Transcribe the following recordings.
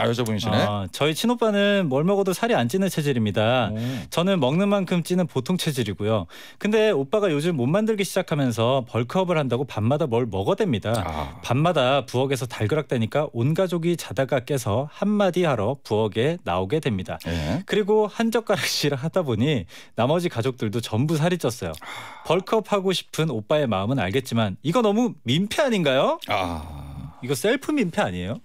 아 여자분이시네. 아, 저희 친오빠는 뭘 먹어도 살이 안 찌는 체질입니다. 오. 저는 먹는 만큼 찌는 보통 체질이고요. 근데 오빠가 요즘 몸 만들기 시작하면서 벌크업을 한다고 밤마다 뭘 먹어댑니다. 아. 밤마다 부엌에서 달그락대니까 온 가족이 자다가 깨서 한마디 하러 부엌에 나오게 됩니다. 예. 그리고 한 젓가락씩 하다 보니 나머지 가족들도 전부 살이 쪘어요. 아. 벌크업 하고 싶은 오빠의 마음은 알겠지만 이거 너무 민폐 아닌가요? 아. 이거 셀프 민폐 아니에요?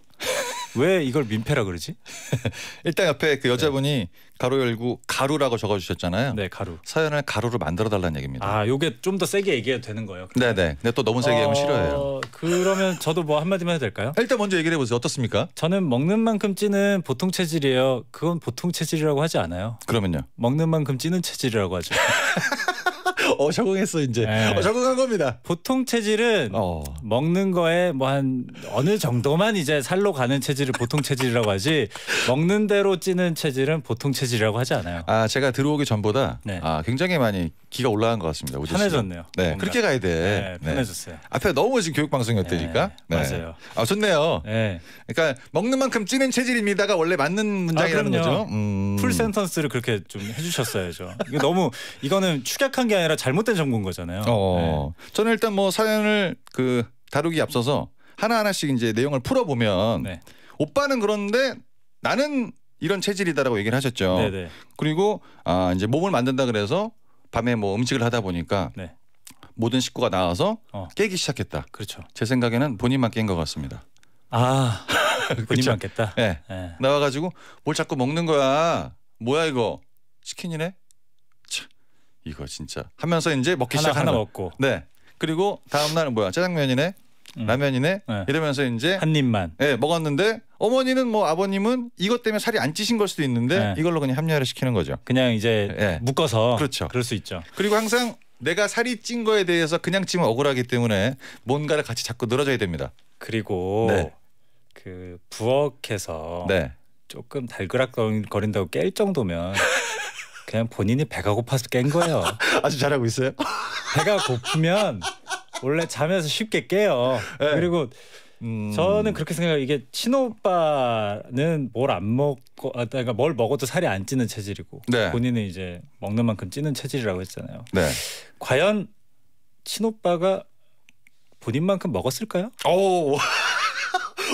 왜 이걸 민폐라 그러지? 일단 옆에 그 여자분이 네. 가로 열고 가루라고 적어주셨잖아요. 네, 가루. 사연을 가루로 만들어 달라는 얘기입니다. 아, 요게 좀 더 세게 얘기해도 되는 거예요? 네, 네. 근데 또 너무 세게 하면 싫어해요. 어, 그러면 저도 뭐 한마디만 해도 될까요? 일단 먼저 얘기를 해보세요. 어떻습니까? 저는 먹는 만큼 찌는 보통 체질이에요. 그건 보통 체질이라고 하지 않아요. 그러면요? 먹는 만큼 찌는 체질이라고 하죠. 어 적응했어 이제. 네. 어, 적응한 겁니다. 보통 체질은 어. 먹는 거에 뭐 한 어느 정도만 이제 살로 가는 체질을 보통 체질이라고 하지 먹는 대로 찌는 체질은 보통 체질이라고 하지 않아요. 아 제가 들어오기 전보다 네. 아, 굉장히 많이 기가 올라간 것 같습니다. 우주 편해졌네요. 네, 뭔가. 그렇게 가야 돼. 네, 네. 편해졌어요. 네. 앞에 너무 지금 교육 방송이었다니까. 네, 네, 맞아요. 아 좋네요. 네. 그러니까 먹는 만큼 찌는 체질입니다가 원래 맞는 아, 문장이라는 아, 거죠. 음... 풀 센턴스를 그렇게 좀 해주셨어야죠. 이게 너무 이거는 축약한 게 아니라 잘못된 정보인 거잖아요. 어, 네. 저는 일단 뭐 사연을 그 다루기 앞서서 하나 하나씩 이제 내용을 풀어보면 오빠는 그런데 나는 이런 체질이다라고 얘기를 하셨죠. 네네. 그리고 아 이제 몸을 만든다 그래서 밤에 뭐 음식을 하다 보니까 네. 모든 식구가 나와서 어. 깨기 시작했다. 그렇죠. 제 생각에는 본인만 깬 것 같습니다. 아 그렇죠. 본인만 깼다. 네. 네. 나와가지고 뭘 자꾸 먹는 거야. 뭐야 이거 치킨이네. 차, 이거 진짜 하면서 이제 먹기 시작하는 하나 먹고. 네. 그리고 다음 날은 뭐야 짜장면이네. 음. 라면이네 네. 이러면서 이제 한 입만 예, 먹었는데 어머니는 뭐 아버님은 이것 때문에 살이 안 찌신 걸 수도 있는데 네. 이걸로 그냥 합리화를 시키는 거죠. 그냥 이제 예. 묶어서 그렇죠. 그럴 수 있죠. 그리고 항상 내가 살이 찐 거에 대해서 그냥 찌면 억울하기 때문에 뭔가를 같이 자꾸 늘어져야 됩니다. 그리고 네. 그 부엌에서 네. 조금 달그락거린다고 깰 정도면 그냥 본인이 배가 고파서 깬 거예요. 아주 잘하고 있어요. 배가 고프면 원래 자면서 쉽게 깨요. 네. 그리고 음... 저는 그렇게 생각해요. 이게 친오빠는 뭘 안 먹고, 아, 그러니까 뭘 먹어도 살이 안 찌는 체질이고 네. 본인은 이제 먹는 만큼 찌는 체질이라고 했잖아요. 네. 과연 친오빠가 본인만큼 먹었을까요? 오.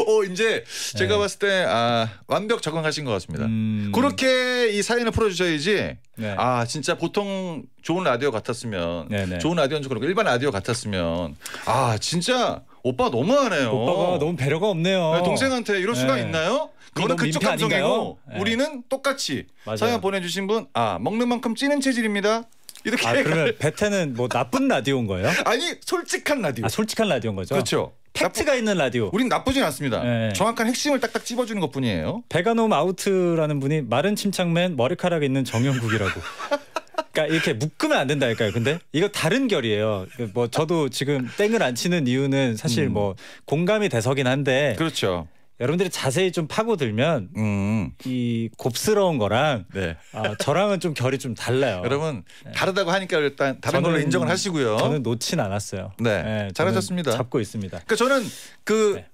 어 이제 제가 네. 봤을 때 아, 완벽 적응하신 것 같습니다. 음. 그렇게 이 사연을 풀어주셔야지. 네. 아 진짜 보통 좋은 라디오 같았으면 네네. 네. 좋은 라디오인줄알고 일반 라디오 같았으면 아 진짜 오빠 너무하네요. 오빠가 너무 배려가 없네요. 네, 동생한테 이럴 수가 네. 있나요? 그거는 그쪽 감정이고 우리는 똑같이 맞아요. 사연 보내주신 분 아 먹는 만큼 찌는 체질입니다. 이렇게 아, 그러면 베테는 뭐 나쁜 라디오인 거예요? 아니 솔직한 라디오. 아 솔직한 라디오인 거죠. 그렇죠. 팩트가 나쁘, 있는 라디오. 우린 나쁘진 않습니다. 네. 정확한 핵심을 딱딱 찝어주는 것 뿐이에요. 배가 너무 아우트라는 분이 마른 침착맨 머리카락 있는 정영국이라고. 그러니까 이렇게 묶으면 안 된다니까요. 근데 이거 다른 결이에요. 그 뭐 저도 지금 땡을 안 치는 이유는 사실 음. 뭐 공감이 돼서긴 한데. 그렇죠. 여러분들이 자세히 좀 파고들면 음. 이 곱스러운 거랑 네. 어, 저랑은 좀 결이 좀 달라요. 여러분 네. 다르다고 하니까 일단 다른 저는, 걸로 인정을 하시고요. 저는 놓진 않았어요. 네, 네 잘하셨습니다. 잡고 있습니다. 그러니까 저는 그 네.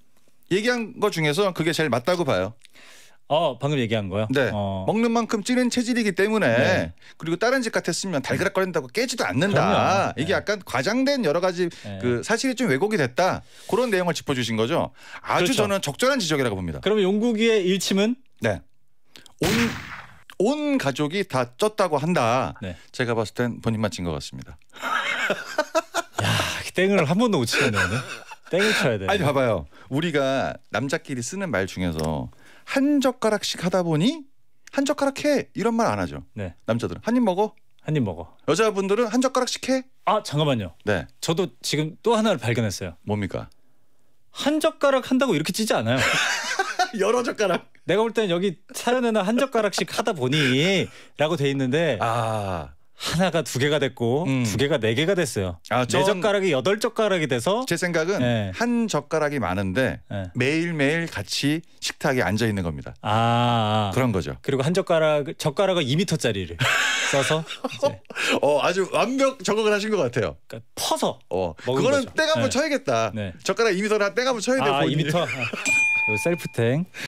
얘기한 것 중에서 그게 제일 맞다고 봐요. 어 방금 얘기한 거요. 네. 어. 먹는 만큼 찌는 체질이기 때문에 네. 그리고 다른 집 같았으면 달그락거린다고 깨지도 않는다. 네. 이게 약간 과장된 여러 가지 네. 그 사실이 좀 왜곡이 됐다 그런 내용을 짚어주신 거죠. 아주 그렇죠. 저는 적절한 지적이라고 봅니다. 그럼 용국이의 일침은? 네. 온온 가족이 다 쪘다고 한다. 네. 제가 봤을 땐 본인만 찐 것 같습니다. 야, 땡을 한 번도 못 치셨네요. 땡을 쳐야 돼. 아니 봐봐요. 우리가 남자끼리 쓰는 말 중에서 한 젓가락씩 하다 보니 한 젓가락 해 이런 말 안 하죠. 네. 남자들은 한 입 먹어. 한 입 먹어. 여자분들은 한 젓가락씩 해. 아 잠깐만요. 네. 저도 지금 또 하나를 발견했어요. 뭡니까? 한 젓가락 한다고 이렇게 찌지 않아요. 여러 젓가락. 내가 볼때 여기 사연에는 한 젓가락씩 하다 보니라고 돼 있는데 아 하나가 두 개가 됐고 음. 두 개가 네 개가 됐어요. 아, 네 젓가락이 여덟 젓가락이 돼서 제 생각은 네. 한 젓가락이 많은데 네. 매일 매일 같이 식탁에 앉아 있는 겁니다. 아, 아, 그런 거죠. 그리고 한 젓가락 젓가락을 2미터짜리를 써서 어 아주 완벽 적응을 하신 것 같아요. 그러니까 퍼서 어 그거는 거죠. 땡 한번 쳐야겠다. 젓가락 2미터나땡 한번 쳐야 돼요. 아, 2미터 셀프탱.